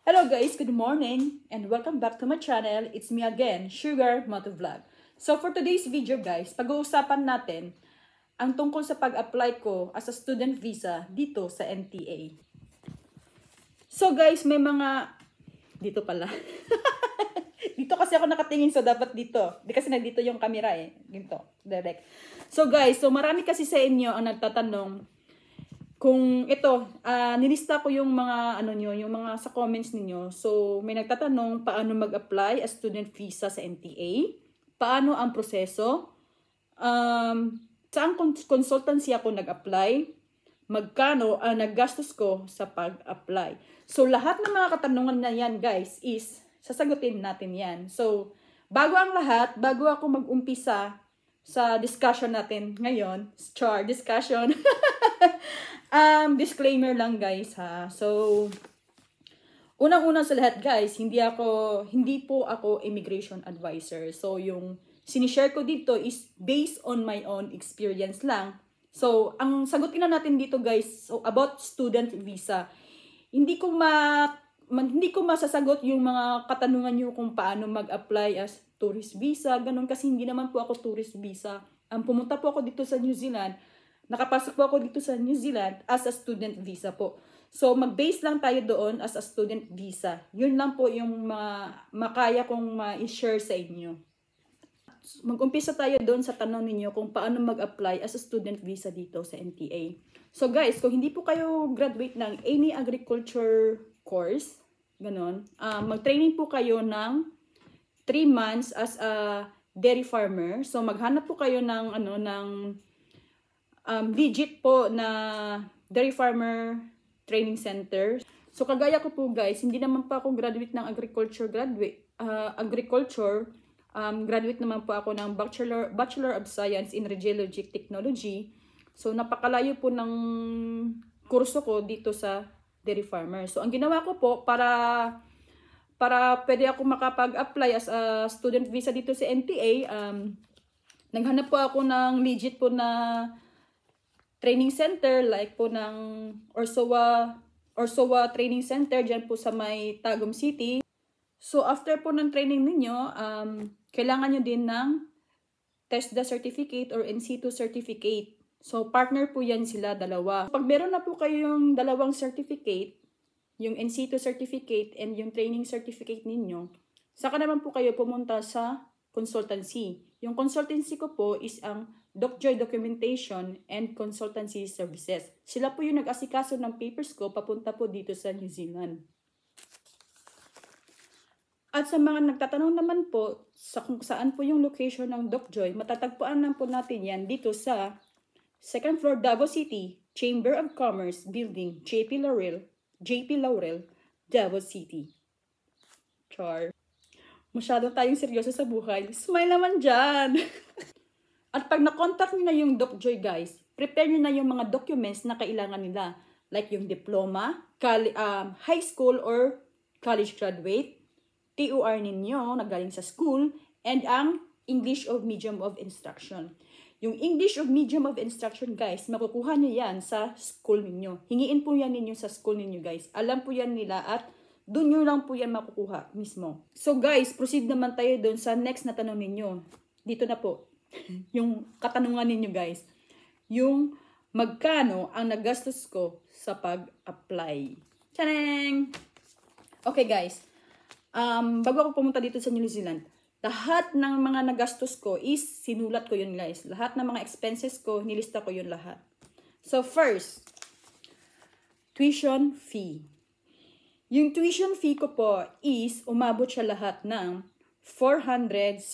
Hello guys, good morning and welcome back to my channel. It's me again, Sugar Moto Vlog. So for today's video guys, pag-uusapan natin ang tungkol sa pag-apply ko as a student visa dito sa NTA. So guys, may mga dito pala. Dito kasi ako nakatingin so dapat dito. Di kasi nandito yung camera eh. Ginto, direct. So guys, so marami kasi sa inyo ang nagtatanong kung ito, uh, nilista ko yung mga ano niyo, yung mga sa comments niyo. So may nagtatanong paano mag-apply as student visa sa NTA, paano ang proseso, um, saan consultancy ako nag-apply, magkano ang uh, naggastos ko sa pag-apply. So lahat ng mga katanungan na yan guys is sasagutin natin yan. So, bago ang lahat, bago ako mag-umpisa sa discussion natin ngayon, char, discussion, um, disclaimer lang guys ha. So, unang-una sa lahat guys, hindi ako, hindi po ako immigration advisor. So, yung sinishare ko dito is based on my own experience lang. So, ang sagutin na natin dito guys, so about student visa. Hindi ko ma hindi ko masasagot yung mga katanungan niyo kung paano mag-apply as tourist visa, ganun kasi hindi naman po ako tourist visa. Ang um, pumunta po ako dito sa New Zealand, nakapasok po ako dito sa New Zealand as a student visa po. So mag-base lang tayo doon as a student visa. Yun lang po yung ma makaya kong ma-share sa inyo. Mag-umpisa tayo doon sa tanong ninyo kung paano mag-apply as a student visa dito sa NTA. So guys, kung hindi po kayo graduate ng any agriculture course, Ganon. Uh, mag-training po kayo ng 3 months as a dairy farmer. So maghanap po kayo ng ano ng um, legit po na dairy farmer training center. So kagaya ko po guys, hindi naman pa ako graduate ng agriculture graduate uh, agriculture. Um, graduate naman po ako ng Bachelor Bachelor of Science in Radiologic Technology. So napakalayo po ng kurso ko dito sa dairy farmer. So, ang ginawa ko po para para pwede ako makapag-apply as a student visa dito sa NTA, um, naghanap po ako ng legit po na training center like po ng Orsowa, Orsowa Training Center dyan po sa may Tagum City. So, after po ng training ninyo, um, kailangan nyo din ng TESDA certificate or NC2 certificate. So, partner po yan sila dalawa. Pag meron na po kayong dalawang certificate, yung NC2 certificate and yung training certificate ninyo, saka naman po kayo pumunta sa consultancy. Yung consultancy ko po is ang DocJoy Documentation and Consultancy Services. Sila po yung nag-asikaso ng papers ko papunta po dito sa New Zealand. At sa mga nagtatanong naman po sa kung saan po yung location ng DocJoy, matatagpuan lang po natin yan dito sa Second floor, Davao City, Chamber of Commerce Building, JP Laurel, JP Laurel, Davao City. Char. Masyado tayong seryoso sa buhay. Smile naman dyan! At pag na-contact nyo na yung Doc Joy guys, prepare nyo na yung mga documents na kailangan nila. Like yung diploma, um, high school or college graduate, TOR ninyo na galing sa school, and ang English of Medium of Instruction. Yung English of Medium of Instruction, guys, makukuha nyo yan sa school ninyo. Hingiin po yan ninyo sa school ninyo, guys. Alam po yan nila at doon nyo lang po yan makukuha mismo. So, guys, proceed naman tayo doon sa next na tanong ninyo. Dito na po. yung katanungan ninyo, guys. Yung magkano ang nagastos ko sa pag-apply. Tadang! Okay, guys. Um, bago ako pumunta dito sa New Zealand, lahat ng mga nagastos ko is sinulat ko yun guys. Lahat ng mga expenses ko, nilista ko yun lahat. So first, tuition fee. Yung tuition fee ko po is umabot siya lahat ng 417,670.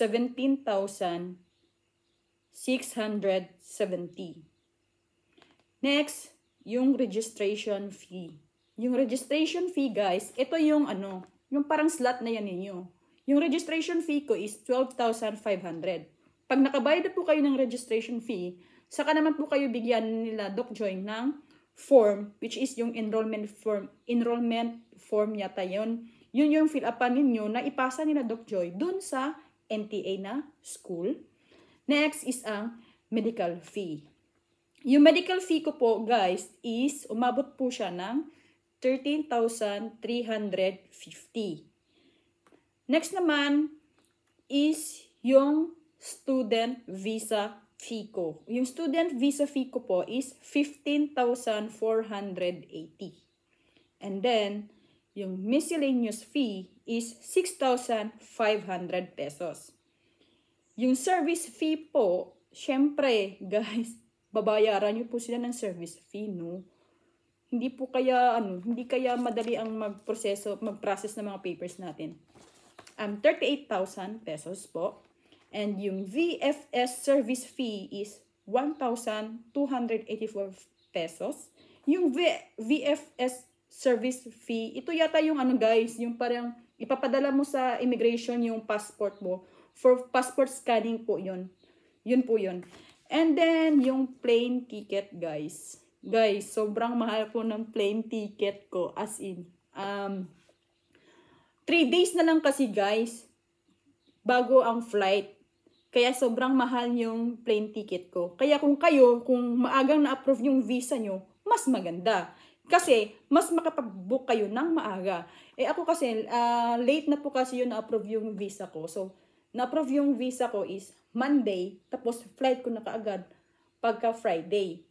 Next, yung registration fee. Yung registration fee guys, ito yung ano, yung parang slot na yan ninyo yung registration fee ko is 12,500. Pag nakabayad na po kayo ng registration fee, saka naman po kayo bigyan nila DocJoin ng form, which is yung enrollment form. Enrollment form yata yun. Yun yung fill upan ninyo na ipasa nila DocJoy dun sa NTA na school. Next is ang medical fee. Yung medical fee ko po, guys, is umabot po siya ng 13,350. Next naman is yung student visa fee ko. Yung student visa fee ko po is 15,480. And then, yung miscellaneous fee is 6,500 pesos. Yung service fee po, syempre, guys, babayaran niyo po sila ng service fee, no? Hindi po kaya, ano, hindi kaya madali ang magproseso, mag-process ng mga papers natin um, 38,000 pesos po. And yung VFS service fee is 1,284 pesos. Yung v VFS service fee, ito yata yung ano guys, yung parang ipapadala mo sa immigration yung passport mo. For passport scanning po yun. Yun po yun. And then, yung plane ticket guys. Guys, sobrang mahal po ng plane ticket ko. As in, um, 3 days na lang kasi guys bago ang flight. Kaya sobrang mahal yung plane ticket ko. Kaya kung kayo, kung maagang na-approve yung visa nyo, mas maganda. Kasi, mas makapag-book kayo ng maaga. Eh ako kasi, uh, late na po kasi yung na-approve yung visa ko. So, na-approve yung visa ko is Monday, tapos flight ko na kaagad pagka Friday.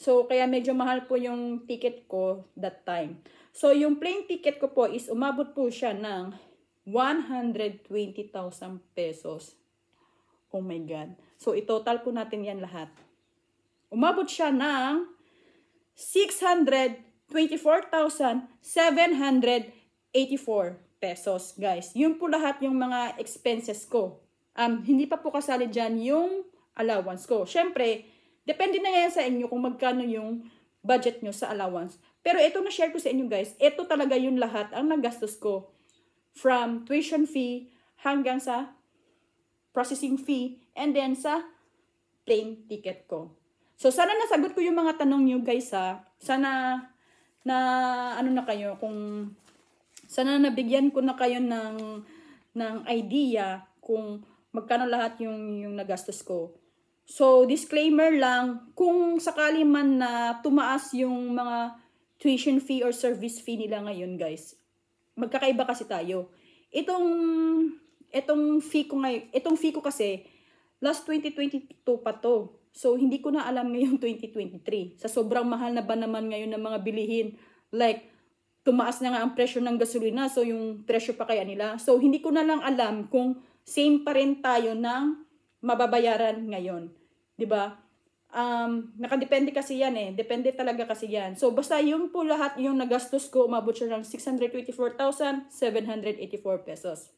So, kaya medyo mahal po yung ticket ko that time. So, yung plane ticket ko po is umabot po siya ng 120,000 pesos. Oh my God. So, itotal po natin yan lahat. Umabot siya ng 624,784 pesos, guys. Yun po lahat yung mga expenses ko. Um, hindi pa po kasali dyan yung allowance ko. Siyempre, depende na yan sa inyo kung magkano yung budget nyo sa allowance. Pero ito na share ko sa inyo guys, ito talaga yung lahat ang nagastos ko. From tuition fee hanggang sa processing fee and then sa plane ticket ko. So sana nasagot ko yung mga tanong niyo guys ha. Sana na ano na kayo kung sana nabigyan ko na kayo ng ng idea kung magkano lahat yung yung nagastos ko. So, disclaimer lang, kung sakali man na tumaas yung mga tuition fee or service fee nila ngayon, guys, magkakaiba kasi tayo. Itong itong fee ko ngayon, itong fee ko kasi last 2022 pa to. So hindi ko na alam ngayong 2023. Sa sobrang mahal na ba naman ngayon ng mga bilihin, like tumaas na nga ang presyo ng gasolina, so yung presyo pa kaya nila. So hindi ko na lang alam kung same pa rin tayo ng mababayaran ngayon. 'Di ba? um, nakadepende kasi yan eh. Depende talaga kasi yan. So, basta yung po lahat yung nagastos ko, umabot siya ng 624,784 pesos.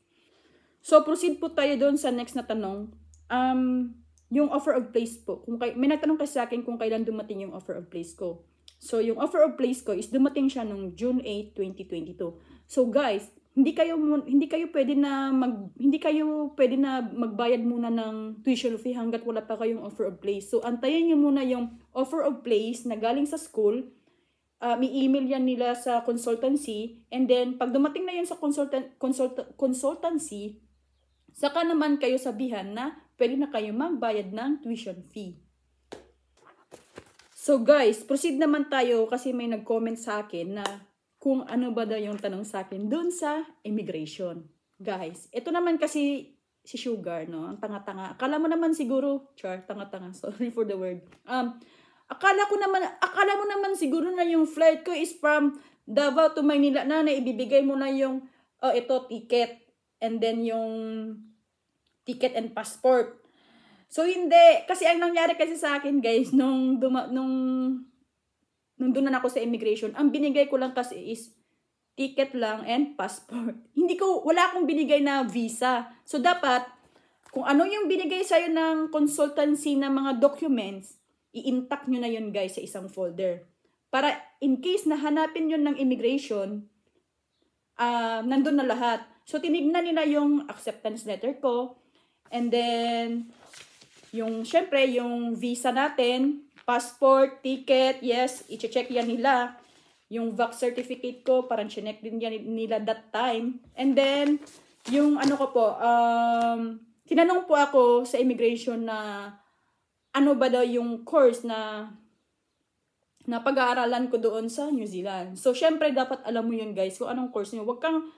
So, proceed po tayo doon sa next na tanong. Um, yung offer of place po. Kung kay, may natanong kasi sa akin kung kailan dumating yung offer of place ko. So, yung offer of place ko is dumating siya nung June 8, 2022. So, guys, hindi kayo hindi kayo pwede na mag hindi kayo pwede na magbayad muna ng tuition fee hangga't wala pa kayong offer of place. So antayin niyo muna yung offer of place na galing sa school. Uh, ah, may email yan nila sa consultancy and then pag dumating na yan sa consultant consult, consultancy saka naman kayo sabihan na pwede na kayo magbayad ng tuition fee. So guys, proceed naman tayo kasi may nag-comment sa akin na kung ano ba daw yung tanong sa akin doon sa immigration. Guys, ito naman kasi si Sugar, no? Ang tanga-tanga. Akala mo naman siguro, char, tanga-tanga, sorry for the word. Um, akala ko naman, akala mo naman siguro na yung flight ko is from Davao to Manila na, na ibibigay mo na yung, oh, ito, ticket. And then yung ticket and passport. So, hindi. Kasi ang nangyari kasi sa akin, guys, nung, duma, nung nandun na ako sa immigration, ang binigay ko lang kasi is ticket lang and passport. Hindi ko, wala akong binigay na visa. So, dapat, kung ano yung binigay sa'yo ng consultancy na mga documents, i-intact nyo na yun guys sa isang folder. Para in case na hanapin yun ng immigration, uh, nandun na lahat. So, tinignan nila yung acceptance letter ko. And then, yung, syempre, yung visa natin, passport, ticket, yes, iche-check yan nila. Yung vac certificate ko, parang chinek din yan nila that time. And then, yung ano ko po, um, tinanong po ako sa immigration na ano ba daw yung course na na pag-aaralan ko doon sa New Zealand. So, syempre, dapat alam mo yun, guys, kung anong course niyo. Huwag kang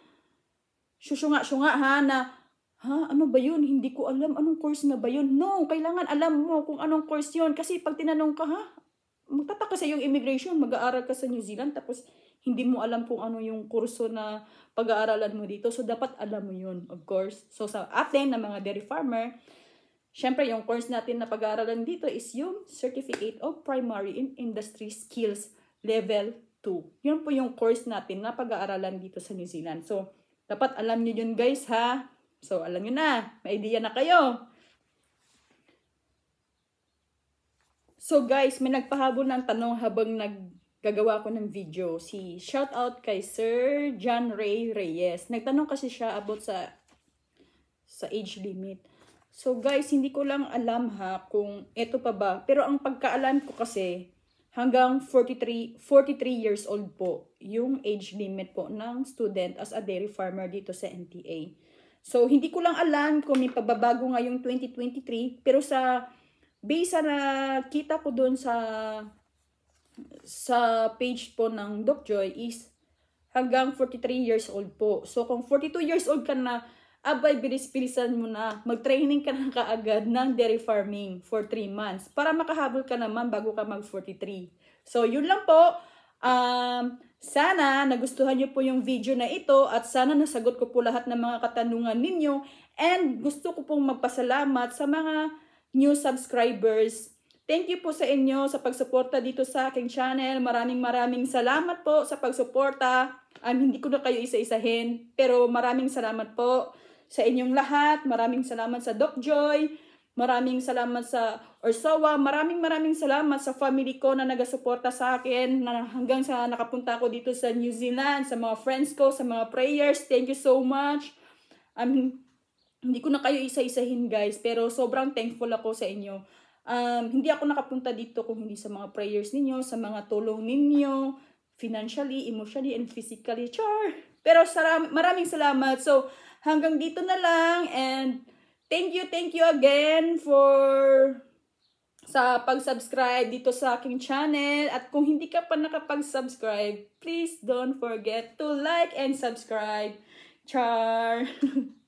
susunga-sunga, ha, na ha, ano ba yun? Hindi ko alam anong course na ba yun. No, kailangan alam mo kung anong course yun. Kasi pag tinanong ka, ha, magtataka sa yung immigration, mag-aaral ka sa New Zealand, tapos hindi mo alam kung ano yung kurso na pag-aaralan mo dito. So, dapat alam mo yun, of course. So, sa atin, na mga dairy farmer, syempre, yung course natin na pag-aaralan dito is yung Certificate of Primary in Industry Skills Level 2. Yun po yung course natin na pag-aaralan dito sa New Zealand. So, dapat alam nyo yun, guys, ha? So, alam nyo na. May idea na kayo. So, guys, may nagpahabol ng tanong habang naggagawa ko ng video. Si shout out kay Sir John Ray Reyes. Nagtanong kasi siya about sa sa age limit. So, guys, hindi ko lang alam ha kung ito pa ba. Pero ang pagkaalam ko kasi, hanggang 43, 43 years old po yung age limit po ng student as a dairy farmer dito sa NTA. So, hindi ko lang alam kung may pagbabago ngayong 2023, pero sa base na kita ko doon sa sa page po ng Doc Joy is hanggang 43 years old po. So, kung 42 years old ka na, abay, bilis-bilisan mo na. Mag-training ka na kaagad ng dairy farming for 3 months para makahabol ka naman bago ka mag-43. So, yun lang po. Um, sana nagustuhan niyo po yung video na ito at sana nasagot ko po lahat ng mga katanungan ninyo and gusto ko pong magpasalamat sa mga new subscribers. Thank you po sa inyo sa pagsuporta dito sa aking channel. Maraming maraming salamat po sa pagsuporta. Um, hindi ko na kayo isa-isahin pero maraming salamat po sa inyong lahat. Maraming salamat sa Doc Joy. Maraming salamat sa Orsawa. Maraming maraming salamat sa family ko na nagasuporta sa akin na hanggang sa nakapunta ko dito sa New Zealand, sa mga friends ko, sa mga prayers. Thank you so much. Um, hindi ko na kayo isa-isahin guys, pero sobrang thankful ako sa inyo. Um, hindi ako nakapunta dito kung hindi sa mga prayers ninyo, sa mga tulong ninyo, financially, emotionally, and physically. Char! Pero saram, maraming salamat. So, hanggang dito na lang and Thank you, thank you again for sa pag-subscribe dito sa aking channel. At kung hindi ka pa nakapag-subscribe, please don't forget to like and subscribe. Char!